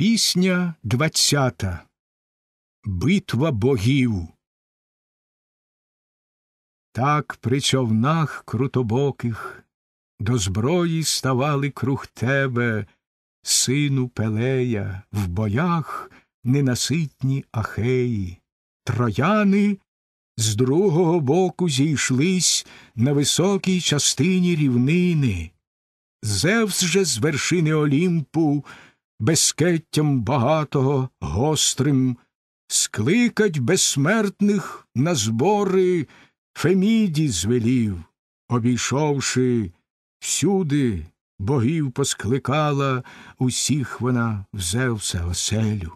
Пісня двадцята Битва богів. Так при човнах крутобоких до зброї ставали круг тебе, сину Пелея, в боях ненаситні ахеї. Трояни з другого боку зійшлись на високій частині рівнини. Зевс же з вершини Олімпу безкеттям багатого, гострим, скликать безсмертних на збори Феміді звелів, обійшовши всюди, богів поскликала усіх вона в Зевса оселю.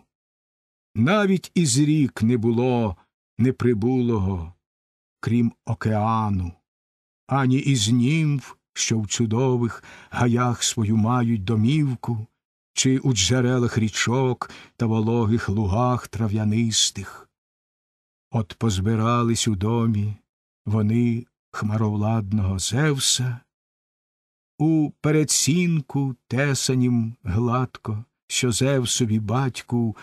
Навіть із рік не було неприбулого, крім океану, ані із німф, що в чудових гаях свою мають домівку, чи у джерелах річок та вологих лугах трав'янистих. От позбирались у домі вони хмаровладного Зевса, у передсінку тесанім гладко, що Зевсові батьку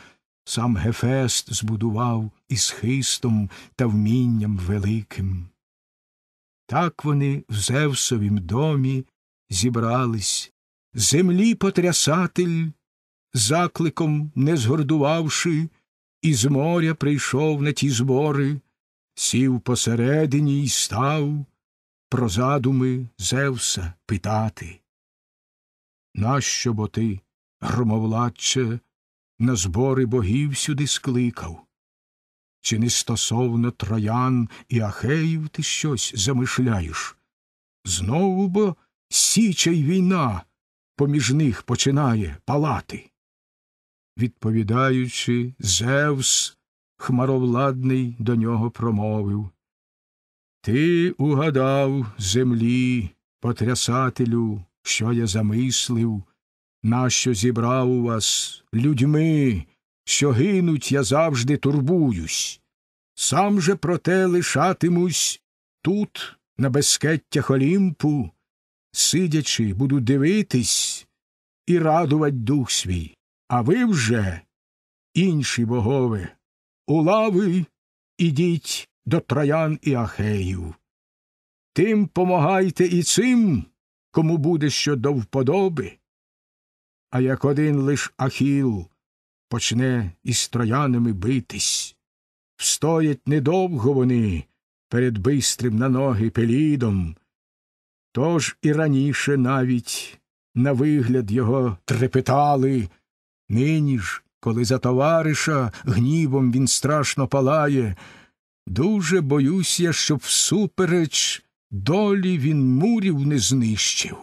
сам Гефест збудував із хистом та вмінням великим. Так вони в Зевсовім домі зібрались землі потрясатель, закликом не згордувавши, із моря прийшов на ті збори, сів посередині і став про задуми Зевса питати. Нащо бо ти, громовладче, на збори богів сюди скликав? Чи не стосовно троян і ахеїв ти щось замишляєш? Знову бо січа й війна поміж них починає палати. Відповідаючи, Зевс, хмаровладний, до нього промовив Ти угадав землі, потрясателю, що я замислив, нащо зібрав у вас людьми, що гинуть, я завжди турбуюсь. Сам же проте лишатимусь тут, на безкеттях Олімпу, сидячи, буду дивитись і радувати дух свій. А ви вже, інші богове, у лави ідіть до троян і ахеїв. Тим помагайте і цим, кому буде що до вподоби. А як один лиш ахіл почне із троянами битись, встоять недовго вони перед бистрим на ноги пелідом, Тож і раніше навіть на вигляд його трепетали, нині ж, коли за товариша гнівом він страшно палає, дуже боюсь я, щоб всупереч долі він мурів не знищив.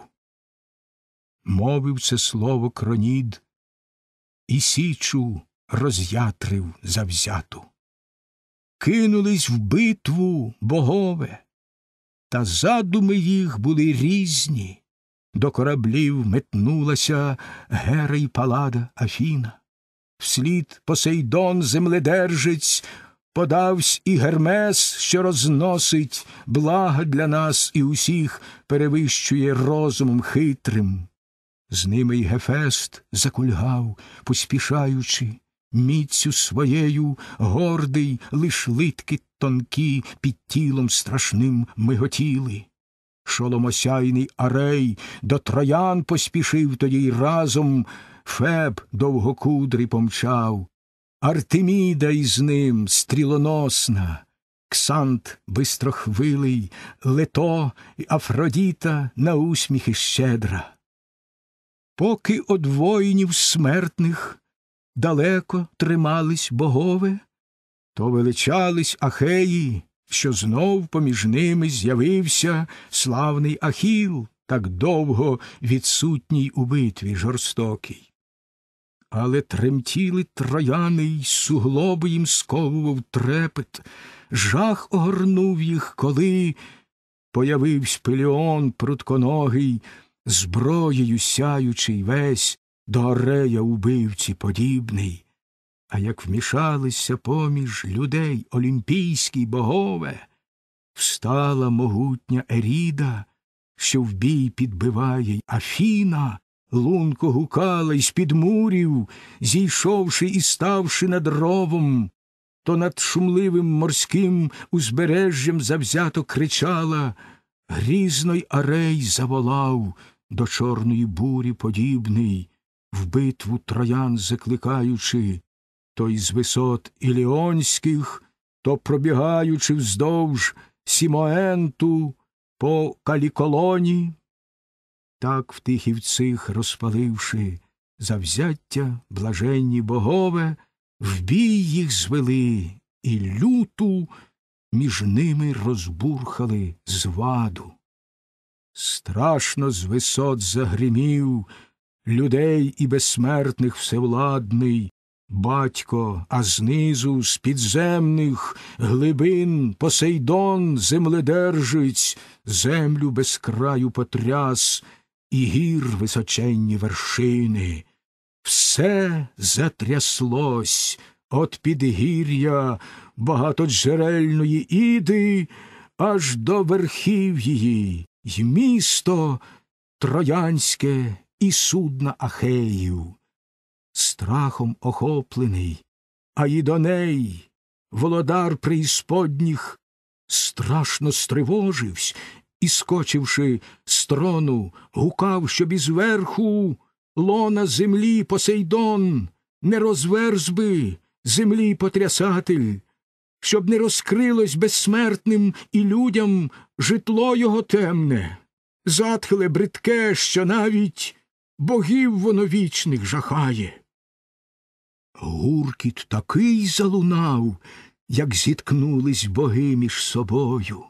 Мовив це слово кронід і січу роз'ятрив завзяту. Кинулись в битву богове. Та задуми їх були різні. До кораблів метнулася Гера і палада Афіна. Вслід Посейдон земледержець, подавсь і Гермес, що розносить блага для нас і усіх перевищує розумом хитрим. З ними й Гефест закульгав, поспішаючи. Міцю своєю гордий, лиш литки тонкі під тілом страшним миготіли. Шоломосяйний арей до троян поспішив тоді разом Феб довгокудрий помчав. Артеміда із ним стрілоносна, Ксант бистрохвилий, лето і Афродіта на усміхи щедра. Поки од воїнів смертних далеко тримались богове, то величались ахеї, що знов поміж ними з'явився славний Ахіл, так довго відсутній у битві жорстокий. Але тремтіли трояни, й суглоби їм сковував трепет, жах огорнув їх, коли появився Пеліон прутконогий, зброєю сяючий весь, до Арея убивці подібний, а як вмішалися поміж людей олімпійські богове, встала могутня Еріда, що в бій підбиває Афіна, лунко гукала із під мурів, зійшовши і ставши над ровом, то над шумливим морським узбережжям завзято кричала, грізно арей заволав до чорної бурі подібний в битву троян закликаючи, то із висот Іліонських, то пробігаючи вздовж Сімоенту по каліколоні, так в тихівцих розпаливши завзяття блаженні богове, в бій їх звели і люту між ними розбурхали зваду. Страшно з висот загримів людей і безсмертних всевладний, батько, а знизу з підземних глибин Посейдон земледержиць, землю без краю потряс, і гір височенні вершини. Все затряслось от підгір'я багатоджерельної іди аж до верхів її, й місто троянське і судна Ахеїв. Страхом охоплений, Аїдоней, володар преісподніх, страшно стривожився і, скочивши з трону, гукав, щоб ізверху лона землі Посейдон, не розверз би землі потрясатель, щоб не розкрилось безсмертним і людям житло його темне, затхле бридке, що навіть богів воно вічних жахає. Гуркіт такий залунав, як зіткнулись боги між собою.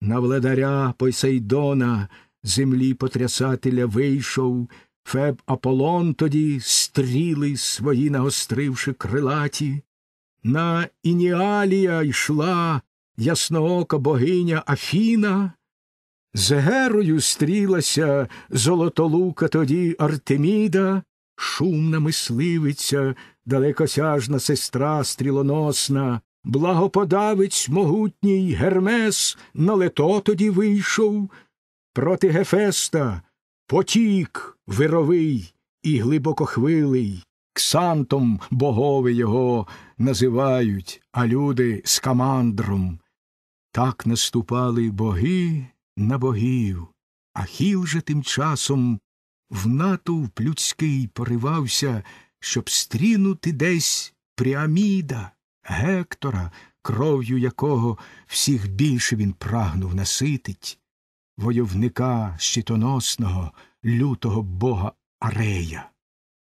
На владаря Посейдона, землі потрясателя, вийшов Феб Аполлон тоді стріли свої нагостривши крилаті. На Ініалія йшла ясноока богиня Афіна, з герою стрілася золотолука тоді Артеміда, шумна мисливиця, далекосяжна сестра стрілоносна, благоподавець могутній Гермес на лето тоді вийшов. Проти Гефеста потік вировий і глибокохвилий, ксантом богови його називають, а люди скамандром. Так наступали боги на богів. Ахіл же тим часом в натовп людський поривався, щоб стрінути десь Пріаміда, Гектора, кров'ю якого всіх більше він прагнув наситить, войовника щитоносного, лютого бога Арея.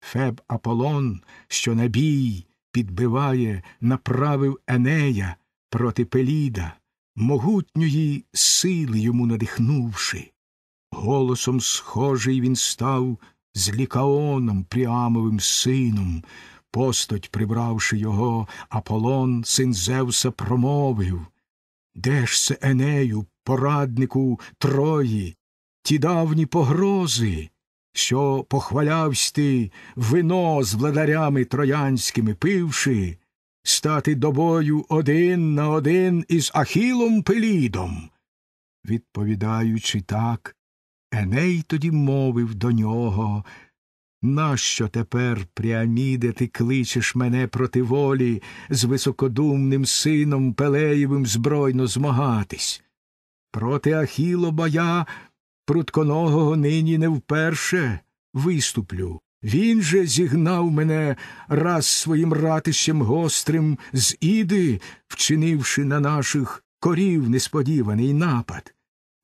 Феб Аполлон, що на бій підбиває, направив Енея проти Пеліда, могутньої сили йому надихнувши. Голосом схожий він став з лікаоном Пріамовим сином, постать прибравши його, Аполлон, син Зевса, промовив Де ж це Енею, пораднику Трої, ті давні погрози, що похвалявсь ти вино з владарями троянськими пивши, стати до бою один на один із Ахілом Пелідом. Відповідаючи так, Еней тоді мовив до нього Нащо тепер, Пріаміде, ти кличеш мене проти волі з високодумним сином Пелеєвим збройно змагатись? Проти Ахілоба я, прутконогого нині не вперше, виступлю. Він же зігнав мене раз своїм ратищем гострим з іди, вчинивши на наших корів несподіваний напад,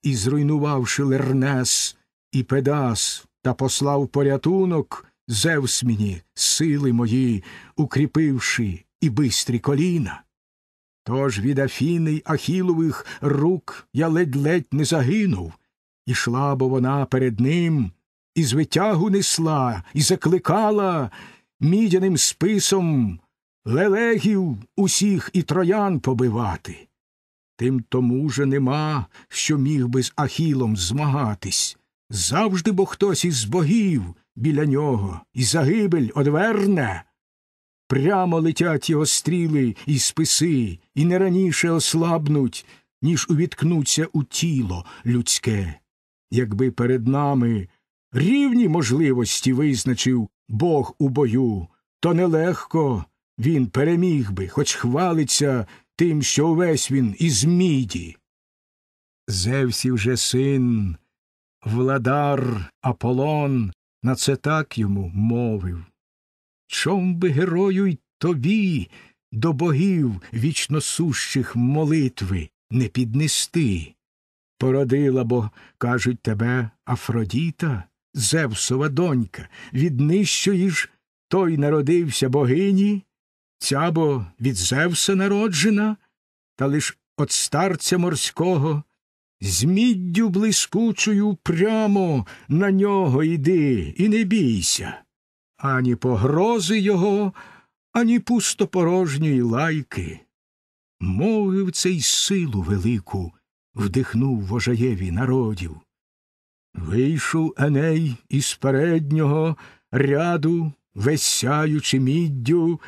і зруйнувавши Лернес і Педас, та послав порятунок Зевс мені, сили мої, укріпивши і бистрі коліна. Тож від Афіни й Ахілових рук я ледь ледь не загинув, ішла бо вона перед ним і звитягу несла, і закликала мідяним списом лелегів усіх і троян побивати. Тим тому же нема, що міг би з Ахілом змагатись. Завжди бо хтось із богів біля нього, і загибель одверне. Прямо летять його стріли і списи, і не раніше ослабнуть, ніж увіткнуться у тіло людське. Якби перед нами рівні можливості визначив Бог у бою, то нелегко він переміг би, хоч хвалиться тим, що увесь він із міді. Зевсів же син, владар Аполлон, на це так йому мовив. Чом би герою й тобі до богів вічносущих молитви не піднести? Породила бо, кажуть, тебе Афродіта, Зевсова донька, від нижчої ж той народився богині, ця бо від Зевса народжена, та лиш от старця морського, з міддю блискучою прямо на нього йди і не бійся, ані погрози його, ані пустопорожньої лайки. Мовив цей силу велику, вдихнув вожаєві народів. Вийшов Еней із переднього ряду, весяючи міддю,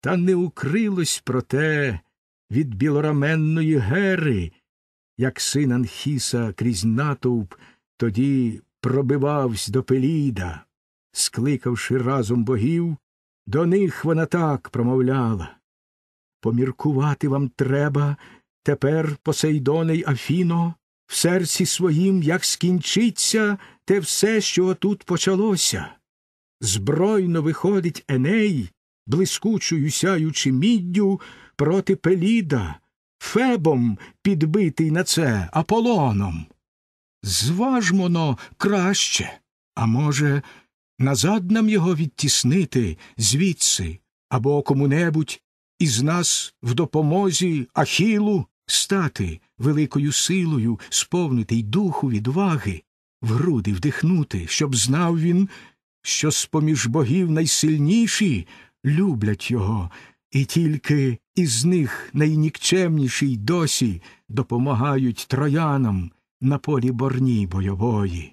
та не укрилось проте від білораменної гери, як син Анхіса крізь натовп тоді пробивавсь до Пеліда, скликавши разом богів, до них вона так промовляла. Поміркувати вам треба тепер, Посейдоне Афіно, в серці своїм, як скінчиться те все, що отут почалося. Збройно виходить Еней, блискучою сяючи міддю проти Пеліда, фебом підбитий на це Аполлоном. Зважмоно краще, а може, назад нам його відтіснити звідси або кому небудь із нас в допомозі Ахілу стати, великою силою, сповнитий духу відваги, в груди вдихнути, щоб знав він, що з поміж богів найсильніші люблять його, і тільки із них найнікчемніші й досі допомагають троянам на полі борні бойової.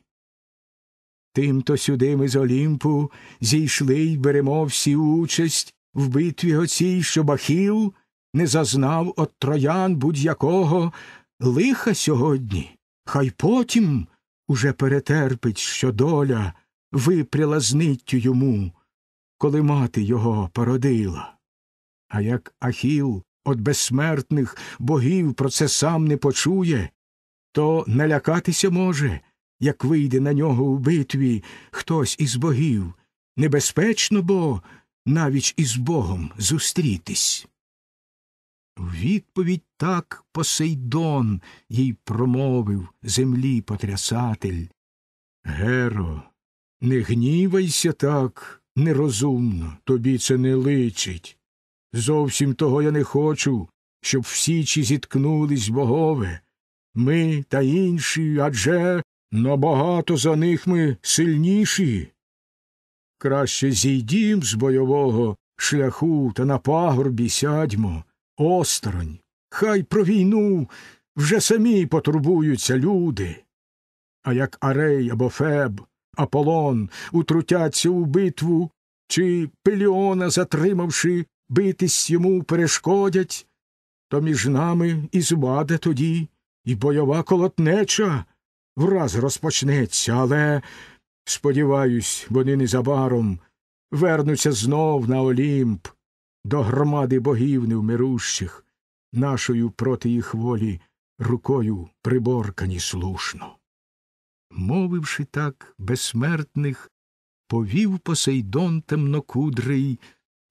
Тимто сюди ми з Олімпу зійшли й беремо всі участь в битві оцій, що Бахів не зазнав от троян будь-якого лиха сьогодні, хай потім уже перетерпить, що доля випряла з йому, коли мати його породила. А як Ахіл от безсмертних богів про це сам не почує, то налякатися може, як вийде на нього у битві хтось із богів, небезпечно бо навіть із богом зустрітись відповідь так Посейдон їй промовив землі потрясатель. Геро, не гнівайся так нерозумно, тобі це не личить. Зовсім того я не хочу, щоб всі чи зіткнулись богове. Ми та інші адже набагато за них ми сильніші. Краще зійдім з бойового шляху та на пагорбі сядьмо осторонь. Хай про війну вже самі потурбуються люди. А як Арей або Феб, Аполлон утрутяться у битву, чи Пеліона, затримавши, битись йому перешкодять, то між нами і зубаде тоді, і бойова колотнеча враз розпочнеться, але, сподіваюсь, вони незабаром вернуться знов на Олімп до громади богів невмирущих, нашою проти їх волі рукою приборкані слушно. Мовивши так безсмертних, повів Посейдон темнокудрий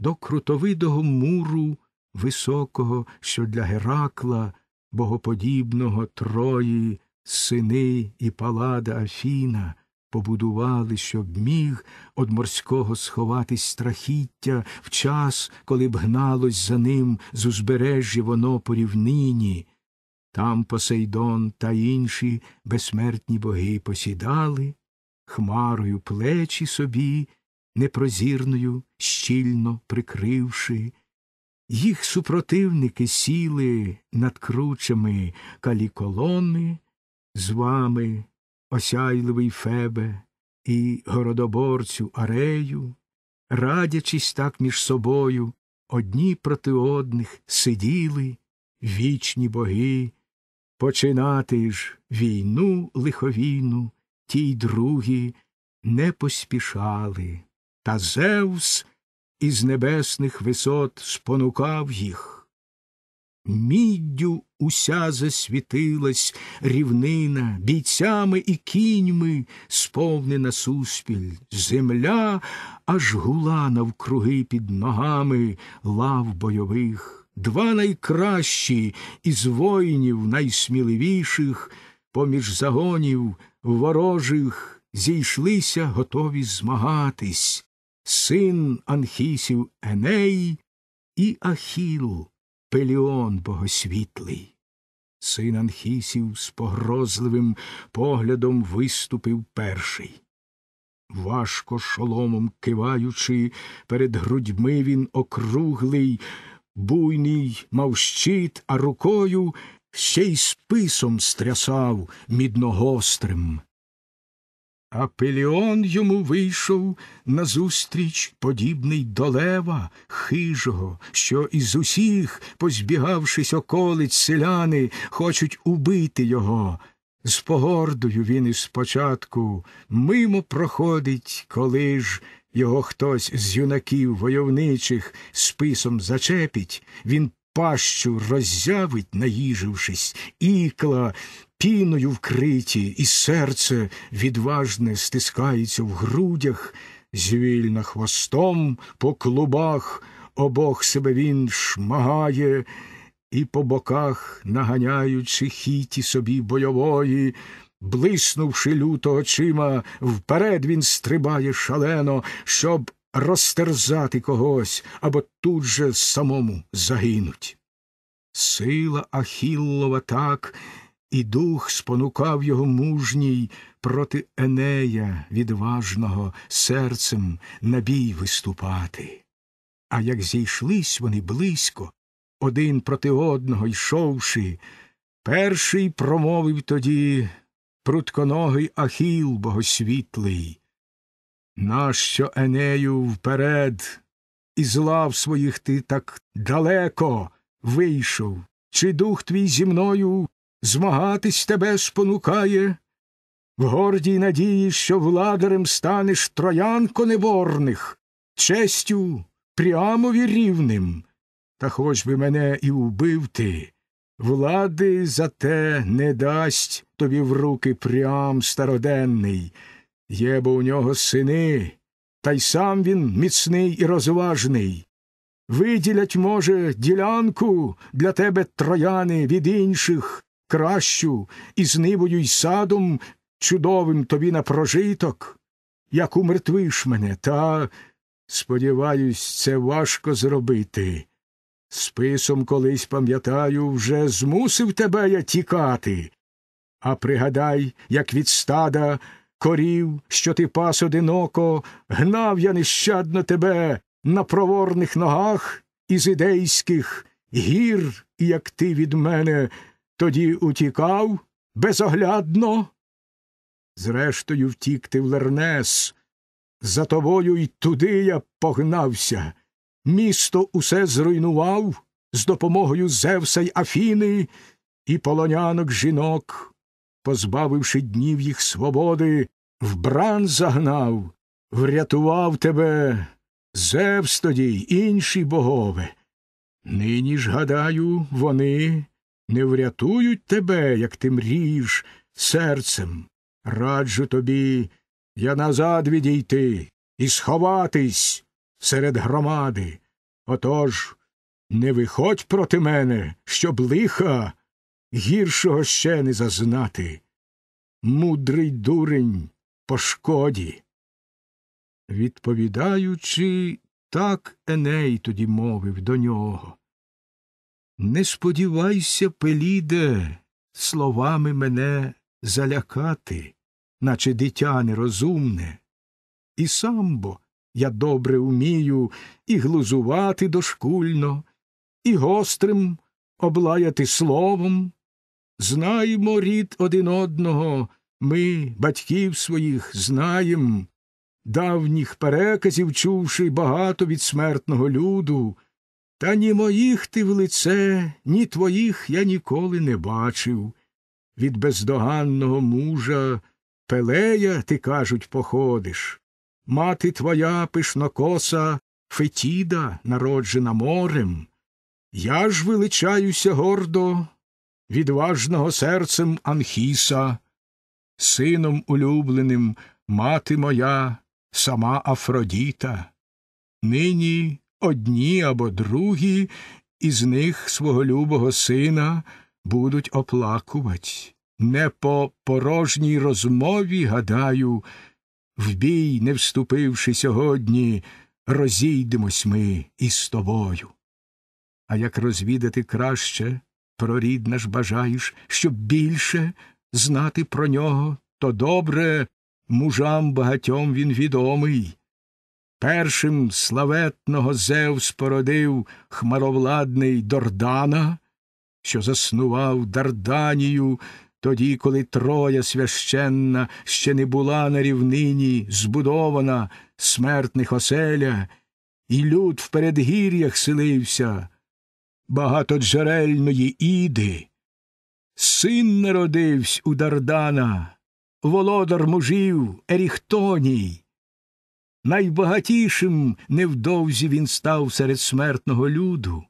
до крутовидого муру високого, що для Геракла, богоподібного Трої, сини і палада Афіна, Побудували, щоб міг од морського сховатись страхіття в час, коли б гналось за ним з узбережжя воно по рівнині. Там Посейдон та інші безсмертні боги посідали, хмарою плечі собі, непрозірною, щільно прикривши. Їх супротивники сіли над кручами каліколони, з вами осяйливий Фебе і городоборцю Арею, радячись так між собою, одні проти одних сиділи вічні боги, починати ж війну лиховійну, тій другі не поспішали, та Зевс із небесних висот спонукав їх. Міддю уся засвітилась рівнина, бійцями і кіньми сповнена суспіль, земля аж гула навкруги під ногами лав бойових, два найкращі із воїнів найсміливіших, поміж загонів ворожих зійшлися, готові змагатись, син Анхісів Еней і Ахіл. Пеліон богосвітлий. Син Анхісів з погрозливим поглядом виступив перший. Важко шоломом киваючи, перед грудьми він округлий, буйний мав щит, а рукою ще й списом стрясав мідногострим. Апеліон йому вийшов назустріч, подібний до лева хижого, що із усіх, позбігавшись околиць селяни, хочуть убити його. З погордою він і спочатку мимо проходить, коли ж його хтось з юнаків войовничих списом зачепить, він пащу роззявить, наїжившись, ікла піною вкриті, і серце відважне стискається в грудях, звільна хвостом по клубах обох себе він шмагає, і по боках, наганяючи хіті собі бойової, блиснувши люто очима, вперед він стрибає шалено, щоб розтерзати когось або тут же самому загинуть. Сила Ахіллова так, і дух спонукав його мужній проти Енея, відважного, серцем на бій виступати. А як зійшлись вони близько, один проти одного йшовши, перший промовив тоді прутконогий Ахіл богосвітлий. Нащо Енею вперед, із лав своїх ти так далеко вийшов, чи дух твій зі мною змагатись тебе спонукає, в гордій надії, що владарем станеш троян конеборних, честю прямові рівним, та хоч би мене і убив ти, влади за те не дасть тобі в руки прям староденний, є бо у нього сини, та й сам він міцний і розважний. Виділять, може, ділянку для тебе трояни від інших, кращу із нивою й садом чудовим тобі на прожиток, як умертвиш мене, та, сподіваюсь, це важко зробити. Списом колись, пам'ятаю, вже змусив тебе я тікати. А пригадай, як від стада корів, що ти пас одиноко, гнав я нещадно тебе на проворних ногах із ідейських гір, як ти від мене тоді утікав безоглядно. Зрештою, втік ти в Лернес. За тобою й туди я погнався. Місто усе зруйнував з допомогою Зевса й Афіни і полонянок жінок, позбавивши днів їх свободи, в бран загнав, врятував тебе, Зевс тоді й інші богове. Нині ж, гадаю, вони не врятують тебе, як ти мрієш, серцем. Раджу тобі я назад відійти і сховатись серед громади. Отож не виходь проти мене, щоб лиха гіршого ще не зазнати. Мудрий дурень по шкоді. Відповідаючи, так Еней тоді мовив до нього. Не сподівайся, Пеліде, словами мене залякати, наче дитя нерозумне. І сам бо я добре умію і глузувати дошкульно, і гострим облаяти словом. Знаємо рід один одного, ми, батьків своїх, знаєм, давніх переказів чувши багато від смертного люду, та ні моїх ти в лице, ні твоїх я ніколи не бачив. Від бездоганного мужа Пелея, ти, кажуть, походиш. Мати твоя пишнокоса Фетіда, народжена морем. Я ж величаюся гордо, відважного серцем Анхіса, сином улюбленим мати моя, сама Афродіта. Нині одні або другі із них свого любого сина будуть оплакувать. Не по порожній розмові, гадаю, в бій, не вступивши сьогодні, розійдемось ми із тобою. А як розвідати краще, про рід наш бажаєш, щоб більше знати про нього, то добре мужам багатьом він відомий. Першим славетного Зевс породив хмаровладний Дордана, що заснував Дарданію тоді, коли Троя священна ще не була на рівнині збудована смертних оселя, і люд в передгір'ях селився, багатоджерельної іди. Син народився у Дардана, володар мужів Еріхтоній. Найбагатішим невдовзі він став серед смертного люду.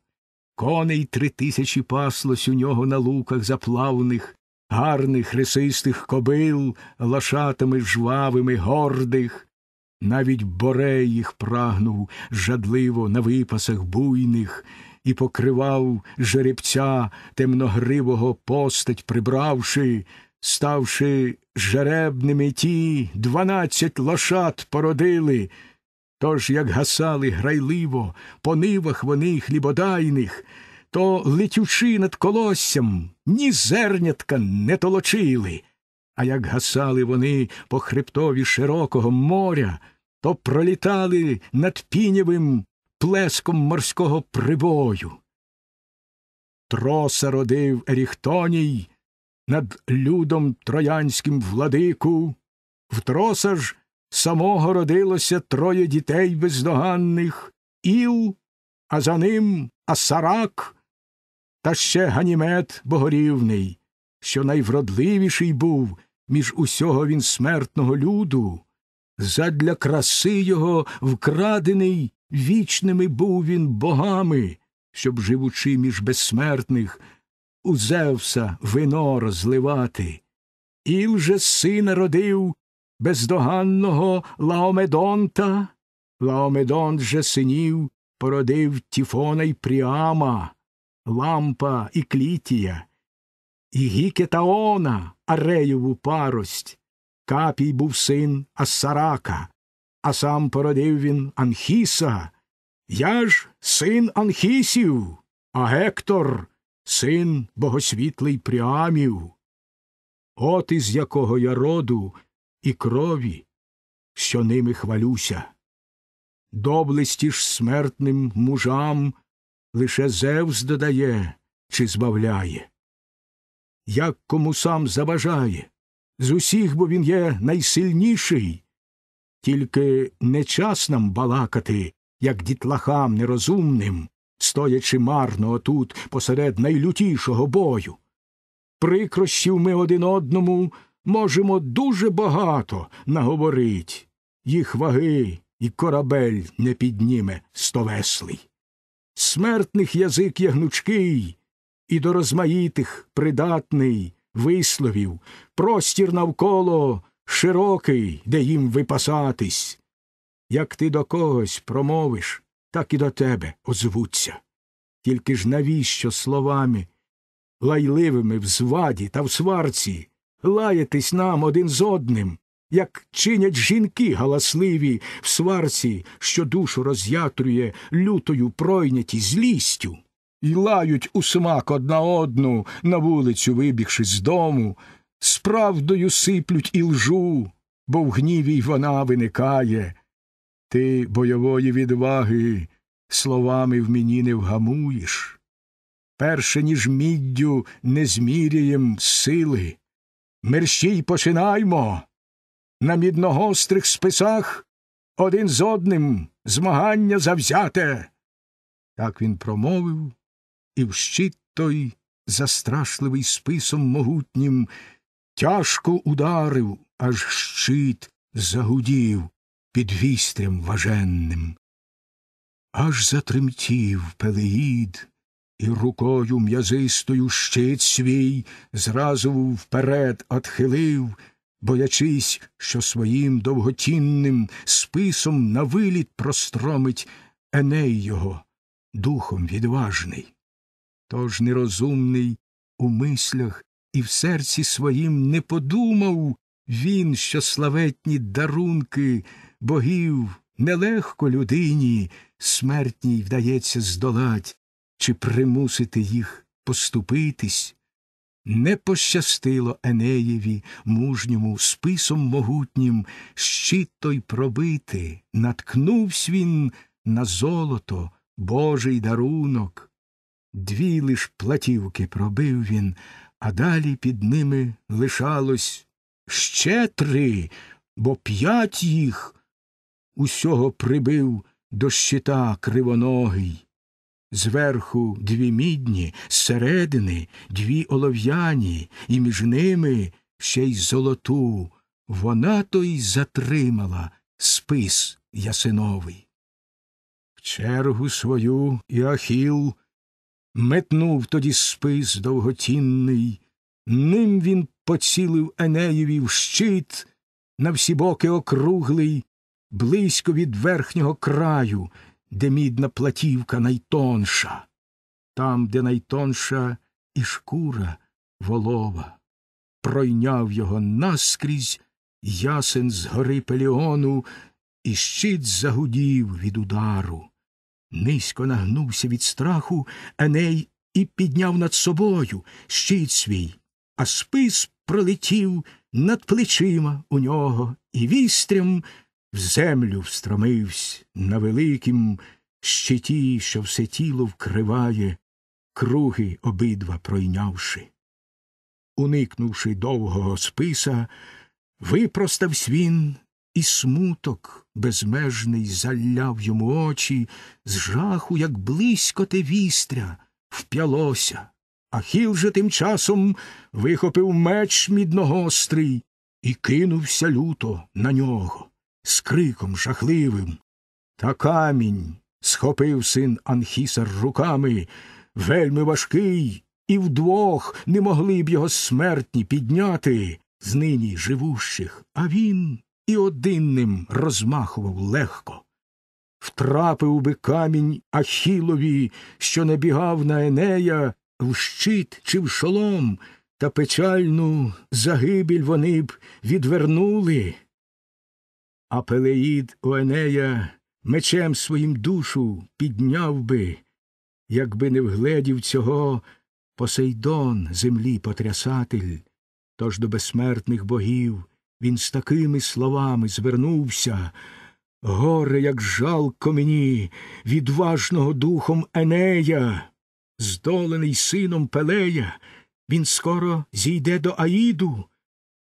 Коней три тисячі паслось у нього на луках заплавних, гарних рисистих кобил, лошатами жвавими, гордих. Навіть борей їх прагнув жадливо на випасах буйних і покривав жеребця темногривого постать, прибравши, ставши жеребними ті дванадцять лошад породили. Тож як гасали грайливо по нивах вони хлібодайних, то, летючи над колоссям, ні зернятка не толочили. А як гасали вони по хребтові широкого моря, то пролітали над пінєвим плеском морського прибою. Троса родив Еріхтоній, над людом троянським владику, в троса ж самого родилося троє дітей бездоганних Іл, а за ним Асарак та ще Ганімет Богорівний, що найвродливіший був між усього він смертного люду, задля краси його вкрадений вічними був він богами, щоб, живучи між безсмертних, у Зевса вино розливати. Іл же сина родив бездоганного Лаомедонта, Лаомедонт же синів породив Тіфона й Пріама, Лампа і Клітія, і Гікетаона, Ареєву парость. Капій був син Ассарака, а сам породив він Анхіса. Я ж син Анхісів, а Гектор син богосвітлий Пріамів, от із якого я роду і крові, що ними хвалюся. Доблесті ж смертним мужам лише Зевс додає чи збавляє. Як кому сам заважає, з усіх, бо він є найсильніший, тільки не час нам балакати, як дітлахам нерозумним, стоячи марно отут посеред найлютішого бою. Прикрощів ми один одному можемо дуже багато наговорить. Їх ваги і корабель не підніме стовеслий. Смертних язик є гнучкий, і до розмаїтих придатний висловів, простір навколо широкий, де їм випасатись. Як ти до когось промовиш так і до тебе озвуться. Тільки ж навіщо словами, лайливими в зваді та в сварці, лаятись нам один з одним, як чинять жінки галасливі в сварці, що душу роз'ятрує лютою пройняті злістю, і лають у смак одна одну, на вулицю вибігши з дому, справдою сиплють і лжу, бо в гніві й вона виникає ти бойової відваги словами в мені не вгамуєш. Перше, ніж міддю не зміряєм сили. Мерщій починаймо. На мідногострих списах один з одним змагання завзяте. Так він промовив, і в щит той застрашливий списом могутнім тяжко ударив, аж щит загудів під вістрям важенним. Аж затремтів Пелеїд, і рукою м'язистою щит свій зразу вперед отхилив, боячись, що своїм довготінним списом на виліт простромить Еней його, духом відважний. Тож нерозумний у мислях і в серці своїм не подумав, він, що славетні дарунки богів, нелегко людині смертній вдається здолать чи примусити їх поступитись. Не пощастило Енеєві, мужньому, списом могутнім, щито й пробити, наткнувсь він на золото, божий дарунок. Дві лиш платівки пробив він, а далі під ними лишалось ще три, бо п'ять їх усього прибив до щита кривоногий. Зверху дві мідні, зсередини дві олов'яні, і між ними ще й золоту. Вона то й затримала спис ясиновий. В чергу свою Іахіл метнув тоді спис довготінний, ним він поцілив Енеєві в щит на всі боки округлий, близько від верхнього краю, де мідна платівка найтонша, там, де найтонша і шкура волова. Пройняв його наскрізь ясен з гори пеліону, і щит загудів від удару. Низько нагнувся від страху Еней і підняв над собою щит свій, а спис пролетів над плечима у нього і вістрям в землю встромивсь на великім щиті, що все тіло вкриває, круги обидва пройнявши. Уникнувши довгого списа, випроставсь він, і смуток безмежний заляв йому очі, з жаху, як близько те вістря, вп'ялося. Ахіл же тим часом вихопив меч мідногострий і кинувся люто на нього з криком жахливим. Та камінь схопив син Анхісар руками, вельми важкий, і вдвох не могли б його смертні підняти з нині живущих, а він і один ним розмахував легко. Втрапив би камінь Ахілові, що набігав на Енея, в щит чи в шолом, та печальну загибель вони б відвернули. А Пелеїд у Енея мечем своїм душу підняв би, якби не вгледів цього Посейдон землі потрясатель, тож до безсмертних богів він з такими словами звернувся. Горе, як жалко мені, відважного духом Енея здолений сином Пелея, він скоро зійде до Аїду,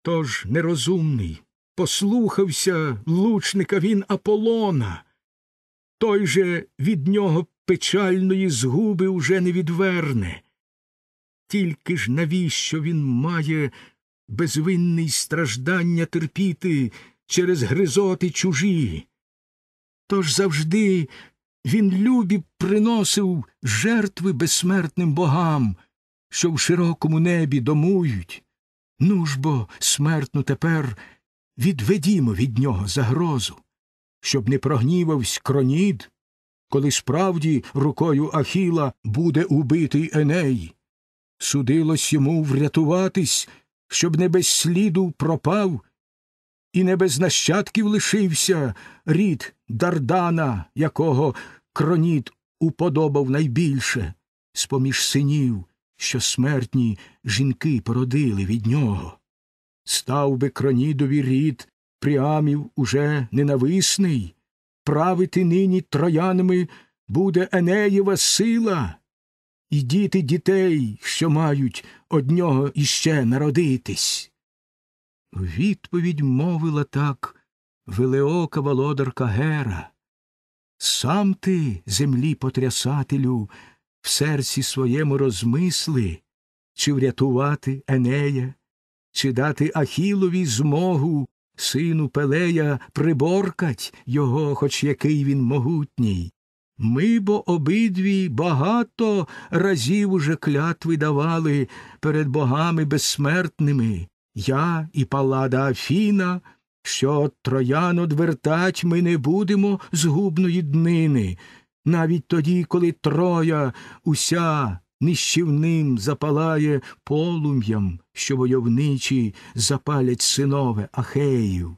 тож нерозумний. Послухався лучника він Аполлона. Той же від нього печальної згуби уже не відверне. Тільки ж навіщо він має безвинний страждання терпіти через гризоти чужі? Тож завжди він любі приносив жертви безсмертним богам, що в широкому небі домують. Ну ж бо, смертну тепер, відведімо від нього загрозу, щоб не прогнівавсь кронід, коли справді рукою Ахіла буде убитий Еней. Судилось йому врятуватись, щоб не без сліду пропав, і не без нащадків лишився рід Дардана, якого кроніт уподобав найбільше з поміж синів, що смертні жінки породили від нього. Став би кронідові рід прямів уже ненависний, правити нині троянами буде Енеєва сила, і діти дітей, що мають од нього іще народитись. Відповідь мовила так Велеока володарка Гера. Сам ти, землі потрясателю, в серці своєму розмисли, чи врятувати Енея, чи дати Ахілові змогу, сину Пелея, приборкать його, хоч який він могутній. Ми бо обидві багато разів уже клятви давали перед богами безсмертними я і Паллада Афіна що от троян одвертать ми не будемо згубної днини, навіть тоді, коли троя уся нищівним запалає полум'ям, що войовничі запалять синове Ахеїв.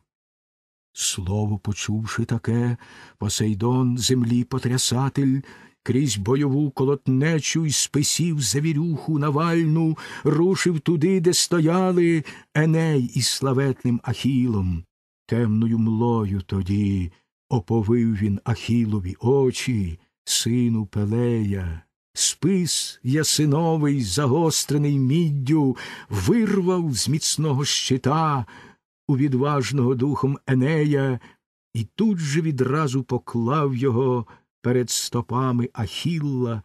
Слово почувши таке, Посейдон землі потрясатель, крізь бойову колотнечу й списів завірюху Навальну, рушив туди, де стояли Еней із славетним Ахілом темною млою тоді оповив він Ахілові очі, сину Пелея. Спис ясиновий, загострений міддю, вирвав з міцного щита у відважного духом Енея, і тут же відразу поклав його перед стопами Ахілла,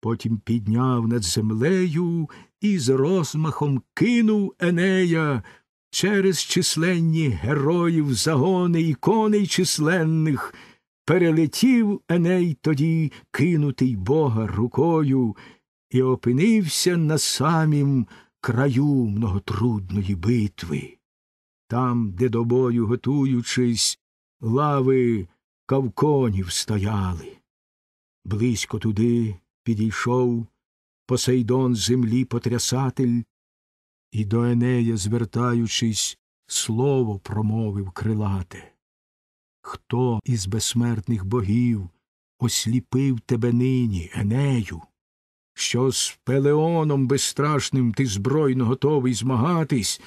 потім підняв над землею і з розмахом кинув Енея через численні героїв, загони і коней численних, перелетів Еней тоді, кинутий бога рукою, і опинився на самім краю многотрудної битви. Там, де до бою готуючись, лави кавконів стояли. Близько туди підійшов Посейдон землі потрясатель і до Енея, звертаючись, слово промовив крилате. Хто із безсмертних богів осліпив тебе нині, Енею? Що з Пелеоном безстрашним ти збройно готовий змагатись,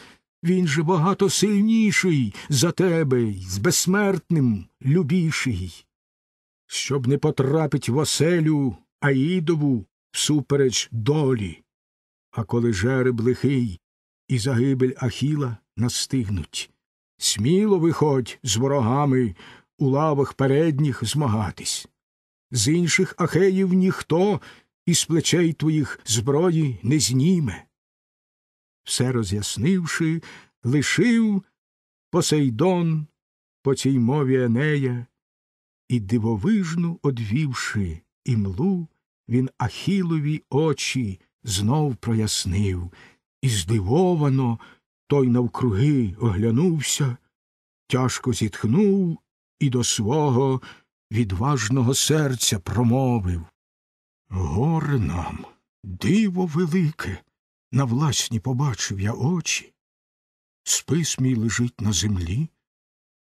він же багато сильніший за тебе й з безсмертним любіший. Щоб не потрапить в оселю Аїдову всупереч долі. А коли жереб лихий і загибель Ахіла настигнуть. Сміло виходь з ворогами у лавах передніх змагатись. З інших ахеїв ніхто із плечей твоїх зброї не зніме. Все роз'яснивши, лишив Посейдон по цій мові Енея, і дивовижну одвівши імлу, він Ахілові очі знов прояснив і здивовано той навкруги оглянувся, тяжко зітхнув і до свого відважного серця промовив Гор нам, диво велике, на власні побачив я очі. Спис мій лежить на землі,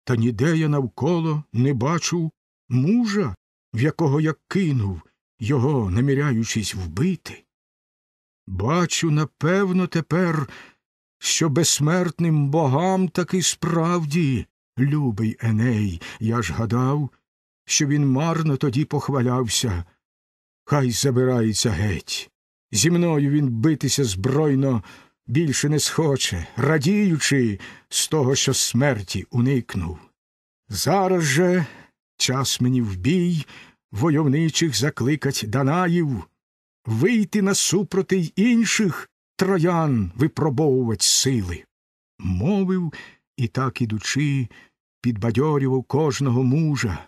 та ніде я навколо не бачив мужа, в якого я кинув, його наміряючись вбити. Бачу, напевно, тепер, що безсмертним богам таки справді, любий Еней, я ж гадав, що він марно тоді похвалявся. Хай забирається геть. Зі мною він битися збройно більше не схоче, радіючи з того, що смерті уникнув. Зараз же час мені в бій войовничих закликать Данаїв вийти насупроти й інших троян випробовувать сили. Мовив і так ідучи, підбадьорював кожного мужа.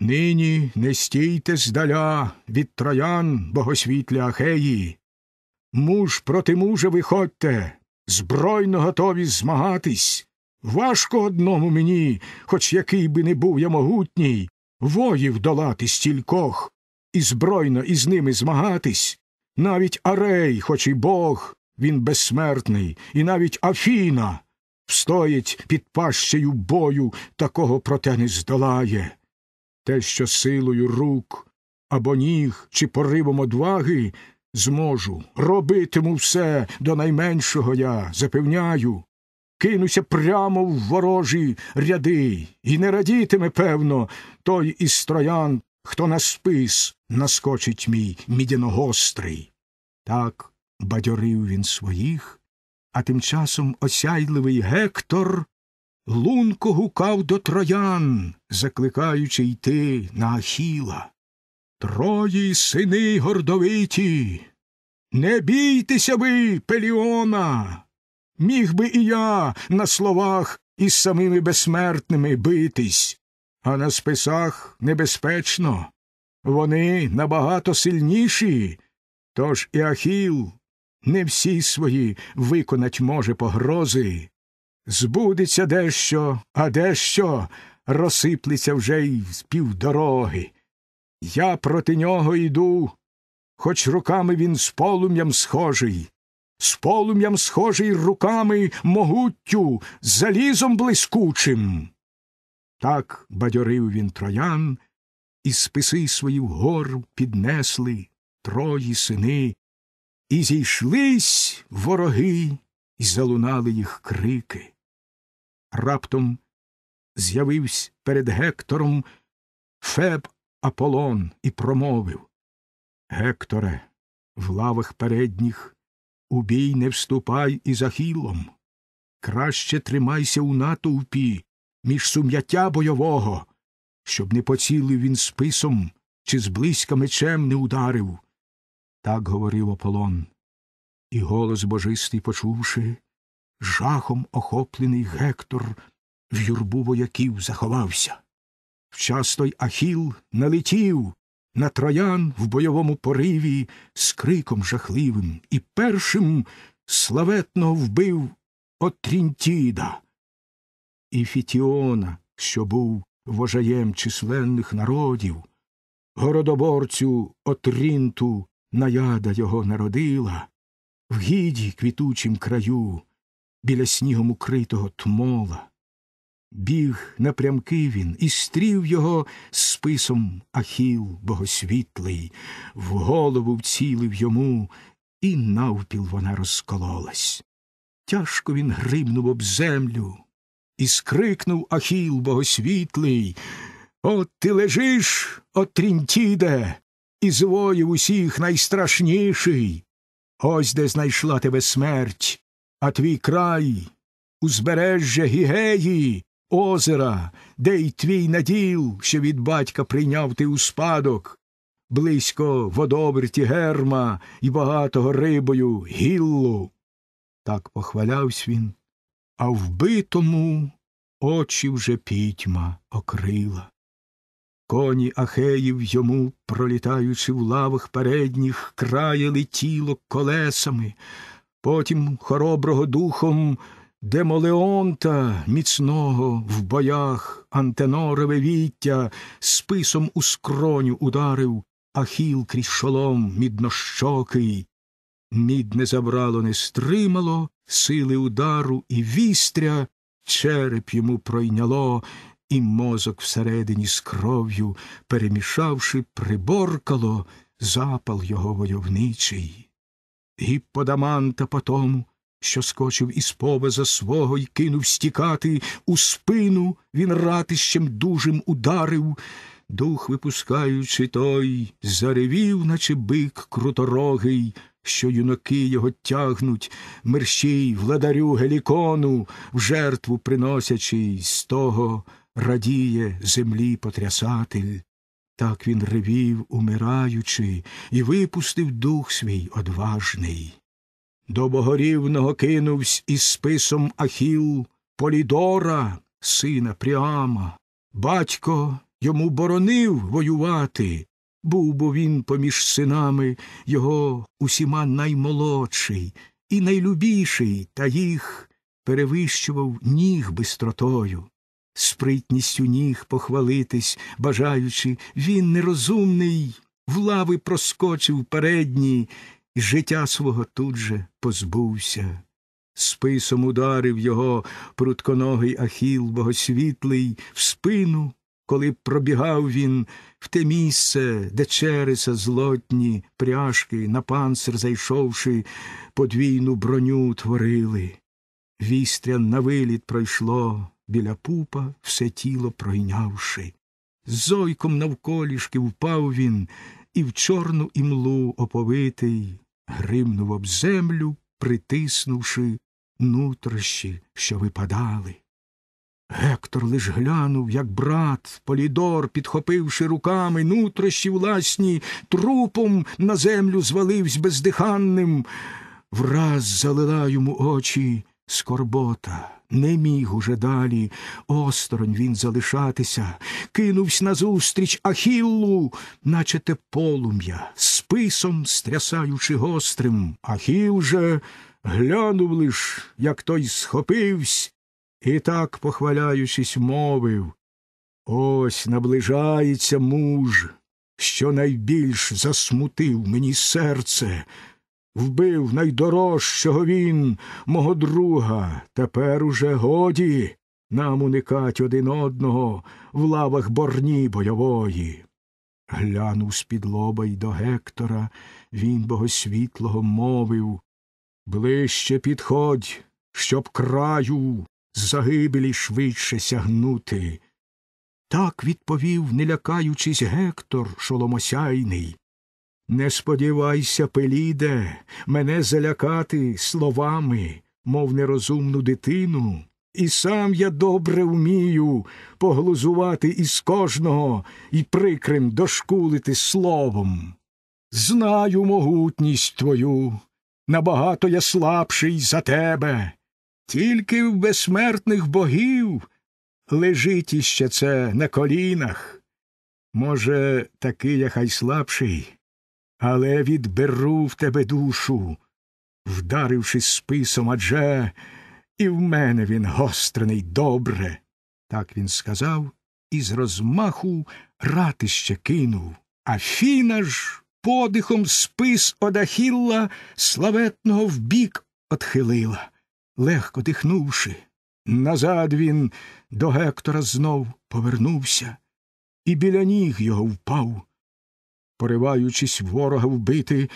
Нині не стійте здаля від троян богосвітля Ахеї. Муж проти мужа виходьте, збройно готові змагатись. Важко одному мені, хоч який би не був я могутній, воїв долати стількох і збройно із ними змагатись. Навіть Арей, хоч і Бог, він безсмертний, і навіть Афіна встоїть під пащею бою, такого проте не здолає. Те, що силою рук або ніг чи поривом одваги зможу, робитиму все до найменшого я, запевняю. Кинуся прямо в ворожі ряди, і не радітиме, певно, той із троян, Хто на спис наскочить мій мідяногострий? Так бадьорив він своїх, а тим часом осяйливий Гектор лунко гукав до троян, закликаючи йти на Ахіла. Трої сини гордовиті. Не бійтеся ви, Пеліона. Міг би і я на словах із самими безсмертними битись а на списах небезпечно. Вони набагато сильніші, тож і Ахіл не всі свої виконать може погрози. Збудеться дещо, а дещо розсиплеться вже й з півдороги. Я проти нього йду, хоч руками він з полум'ям схожий, з полум'ям схожий руками могуттю, залізом блискучим. Так бадьорив він троян, і списи свої гор піднесли трої сини, і зійшлись вороги, і залунали їх крики. Раптом з'явився перед Гектором Феб Аполлон і промовив Гекторе, в лавах передніх убій не вступай із Ахілом. Краще тримайся у натовпі між сум'яття бойового, щоб не поцілив він списом чи зблизька мечем не ударив. Так говорив Аполлон. І голос божистий, почувши, жахом охоплений Гектор в юрбу вояків заховався. Вчас той Ахіл налетів на троян в бойовому пориві з криком жахливим і першим славетно вбив Отрінтіда, і Фітіона, що був вожаєм численних народів, городоборцю Отрінту наяда його народила, в гіді квітучім краю, біля снігом укритого тмола. Біг напрямки він і стрів його списом ахіл богосвітлий, в голову вцілив йому, і навпіл вона розкололась. Тяжко він гримнув об землю, і скрикнув Ахіл богосвітлий. От ти лежиш, от Трінтіде, і звоїв усіх найстрашніший. Ось де знайшла тебе смерть, а твій край, узбережжя Гігеї, озера, де й твій наділ, що від батька прийняв ти у спадок, близько водоберті герма і багатого рибою гіллу. Так похвалявсь він а вбитому очі вже пітьма окрила. Коні ахеїв йому, пролітаючи в лавах передніх, краяли тіло колесами, потім хороброго духом Демолеонта міцного в боях антенорове віття списом у скроню ударив, ахіл крізь шолом міднощокий, Мід не забрало, не стримало, сили удару і вістря, череп йому пройняло, і мозок всередині з кров'ю, перемішавши, приборкало запал його войовничий. Гіпподаманта потому, що скочив із повеза свого й кинув стікати, у спину він ратищем дужим ударив. Дух, випускаючи, той заревів, наче бик круторогий що юнаки його тягнуть, мерщій, владарю гелікону, в жертву приносячи, з того радіє землі потрясатель. Так він ревів, умираючи, і випустив дух свій одважний. До богорівного кинувсь із списом Ахіл Полідора, сина Пріама. Батько йому боронив воювати, був бо він поміж синами його усіма наймолодший і найлюбіший, та їх перевищував ніг бистротою. Спритністю ніг похвалитись, бажаючи, він нерозумний, в лави проскочив передні, і життя свого тут же позбувся. Списом ударив його прутконогий ахіл богосвітлий в спину, коли пробігав він в те місце, де череса злотні пряжки, на панцир зайшовши, подвійну броню творили. Вістря на виліт пройшло, біля пупа все тіло пройнявши. Зойком навколішки впав він і в чорну імлу оповитий, гримнув об землю, притиснувши нутрощі, що випадали. Гектор лиш глянув, як брат, Полідор, підхопивши руками нутрощі власні, трупом на землю зваливсь бездиханним. Враз залила йому очі скорбота. Не міг уже далі, осторонь він залишатися, кинувсь назустріч Ахіллу, наче те полум'я, списом стрясаючи гострим. Ахіл же глянув лиш, як той схопивсь, і так, похваляючись, мовив Ось наближається муж, що найбільш засмутив мені серце. Вбив найдорожчого він, мого друга, тепер уже годі нам уникать один одного в лавах борні бойової. Глянув з-під лоба й до Гектора, він богосвітлого мовив Ближче підходь, щоб краю загибелі швидше сягнути. Так відповів, не лякаючись, Гектор шоломосяйний. Не сподівайся, Пеліде, мене залякати словами, мов нерозумну дитину, і сам я добре вмію поглузувати із кожного і прикрим дошкулити словом. Знаю могутність твою, набагато я слабший за тебе, тільки в безсмертних богів лежить іще це на колінах. Може, такий я хай слабший, але відберу в тебе душу, вдаривши списом адже і в мене він гострений добре. Так він сказав і з розмаху ратище кинув. А Фіна ж подихом спис Одахілла славетного вбік отхилила легко дихнувши. Назад він до Гектора знов повернувся і біля ніг його впав, пориваючись ворога вбити,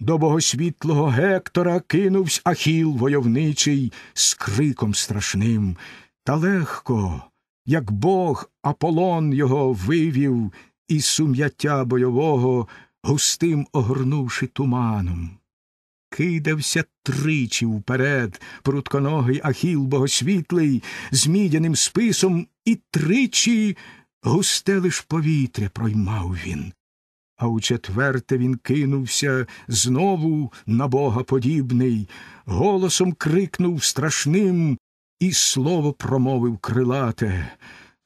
до богосвітлого Гектора кинувсь Ахіл войовничий з криком страшним. Та легко, як бог Аполлон його вивів із сум'яття бойового, густим огорнувши туманом. Кидався тричі вперед, прутконогий ахіл богосвітлий, з мідяним списом, і тричі густе лиш повітря проймав він. А у четверте він кинувся знову на бога подібний, голосом крикнув страшним, і слово промовив крилате.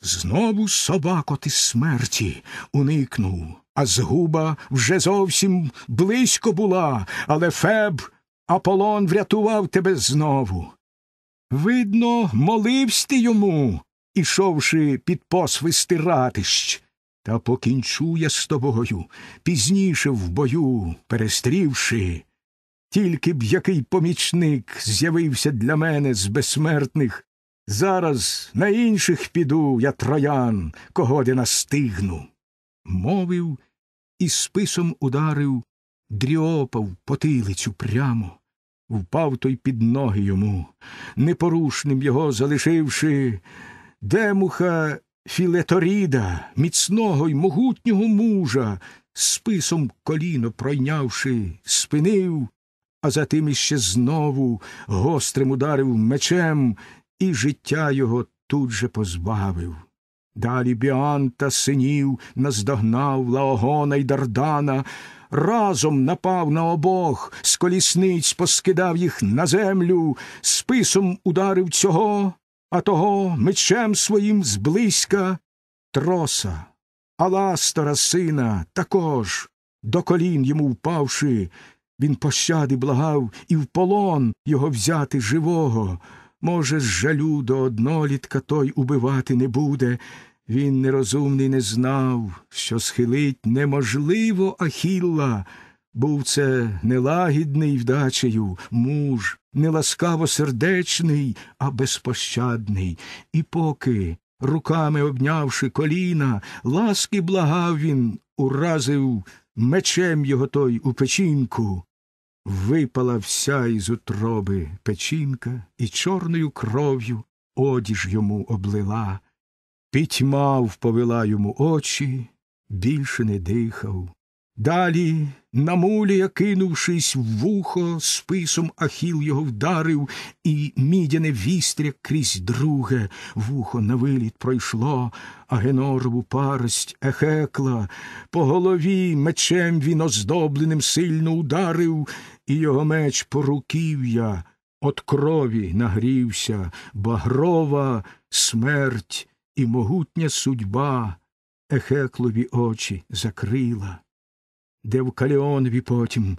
Знову собако ти смерті уникнув. А згуба вже зовсім близько була, але Феб Аполлон врятував тебе знову. Видно, моливсь ти йому, ішовши під посвисти ратищ. Та покінчу я з тобою, пізніше в бою, перестрівши. Тільки б який помічник з'явився для мене з безсмертних. Зараз на інших піду я троян, кого де настигну. Мовив і списом ударив, дріопав потилицю прямо, впав той під ноги йому, непорушним його залишивши, демуха Філеторіда, міцного й могутнього мужа, списом коліно пройнявши, спинив, а затим іще знову гострим ударив мечем, і життя його тут же позбавив. Далі Біанта синів наздогнав Лаогона й Дардана, разом напав на обох, з колісниць поскидав їх на землю, списом ударив цього, а того мечем своїм зблизька троса, Аластора сина також, до колін йому впавши, він пощади благав і в полон його взяти живого. Може, з жалю до однолітка той убивати не буде. Він нерозумний не знав, що схилить неможливо Ахілла. Був це нелагідний вдачею, муж, неласкаво сердечний, а безпощадний. І поки, руками обнявши коліна, ласки благав він, уразив мечем його той у печінку. Випала вся із утроби печінка і чорною кров'ю одіж йому облила, пітьма вповела йому очі, більше не дихав. Далі, на мулія, кинувшись в вухо, списом ахіл його вдарив, і мідяне вістря крізь друге вухо на виліт пройшло, а генорову парость ехекла, по голові мечем він оздобленим сильно ударив, і його меч поруків'я, от крові нагрівся, багрова смерть і могутня судьба Ехеклові очі закрила, де в каліонові потім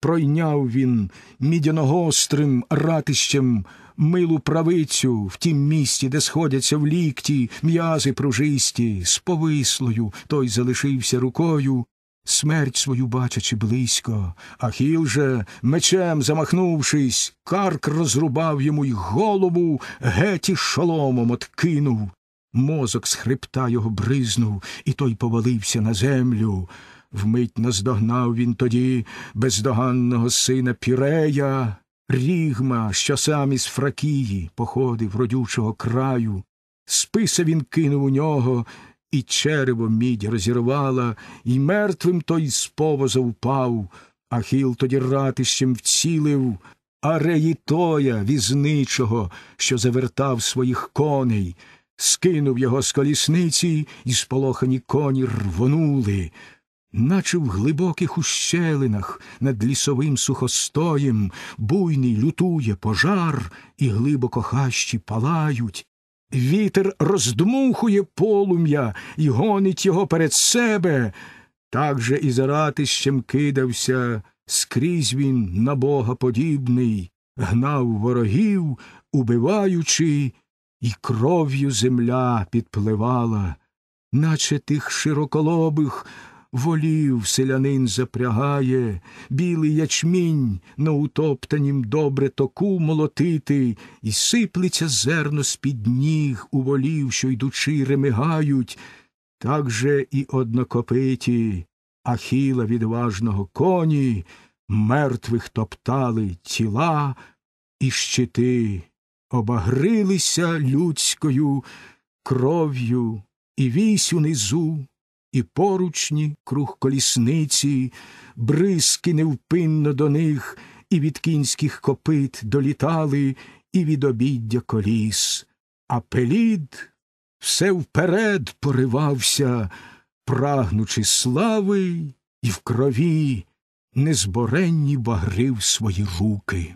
пройняв він мідяногострим ратищем милу правицю в тім місті, де сходяться в лікті м'язи пружисті, з повислою той залишився рукою. Смерть свою бачачи близько, Ахіл же, мечем замахнувшись, карк розрубав йому й голову, геть і шоломом откинув. Мозок з хребта його бризнув, і той повалився на землю. Вмить наздогнав він тоді бездоганного сина Пірея, рігма, що сам із Фракії походив родючого краю. Списа він кинув у нього і черево мідь розірвала, і мертвим той з повоза впав, Ахіл тоді ратищем вцілив, а реїтоя візничого, що завертав своїх коней, скинув його з колісниці, і сполохані коні рвонули. Наче в глибоких ущелинах над лісовим сухостоєм буйний лютує пожар, і глибоко хащі палають, Вітер роздмухує полум'я і гонить його перед себе. Так же і за ратищем кидався, скрізь він на Бога подібний, гнав ворогів, убиваючи, і кров'ю земля підпливала, наче тих широколобих волів селянин запрягає, білий ячмінь на утоптанім добре току молотити, і сиплеться зерно з під ніг у волів, що йдучи, ремигають, так же і однокопиті, ахіла відважного коні, мертвих топтали тіла і щити, обагрилися людською кров'ю і вісь унизу. І поручні круг колісниці, бризки невпинно до них, і від кінських копит долітали, і від обіддя коліс. А Пелід все вперед поривався, прагнучи слави, і в крові незборенні багрив свої руки.